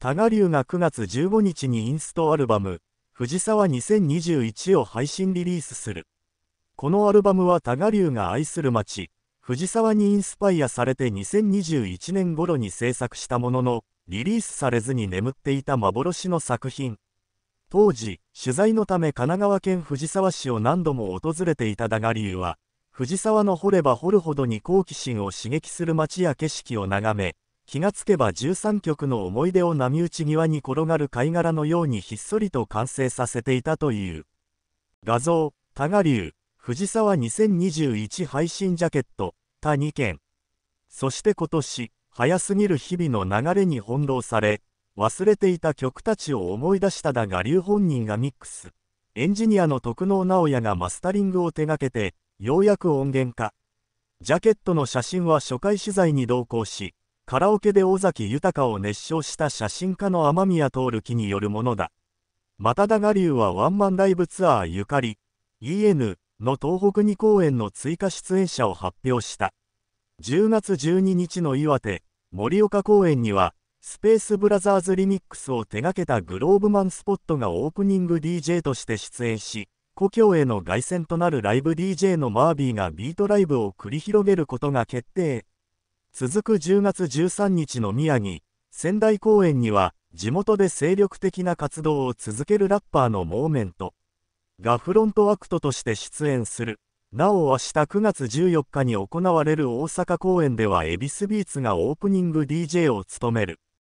多賀流が9月15日にインストアルバム、藤沢2021を配信リリースする。このアルバムは多賀流が愛する街、藤沢にインスパイアされて2021年頃に制作したものの、リリースされずに眠っていた幻の作品。当時、取材のため神奈川県藤沢市を何度も訪れていた多賀流は、藤沢の掘れば掘るほどに好奇心を刺激する街や景色を眺め、気がつけば13曲の思い出を波打ち際に転がる貝殻のようにひっそりと完成させていたという画像多賀流藤沢2021配信ジャケット他2件そして今年早すぎる日々の流れに翻弄され忘れていた曲たちを思い出しただが流本人がミックスエンジニアの徳能直也がマスタリングを手掛けてようやく音源化ジャケットの写真は初回取材に同行しカラオケで尾崎豊を熱唱した写真家の雨宮徹樹によるものだ。又田ダガ流はワンマンライブツアーゆかり EN の東北2公演の追加出演者を発表した。10月12日の岩手、盛岡公演には、スペースブラザーズリミックスを手掛けたグローブマンスポットがオープニング DJ として出演し、故郷への凱旋となるライブ DJ のマービーがビートライブを繰り広げることが決定。続く10月13日の宮城、仙台公演には、地元で精力的な活動を続けるラッパーのモーメントがフロントアクトとして出演する。なお明日9月14日に行われる大阪公演ではエビスビーツがオープニング DJ を務める。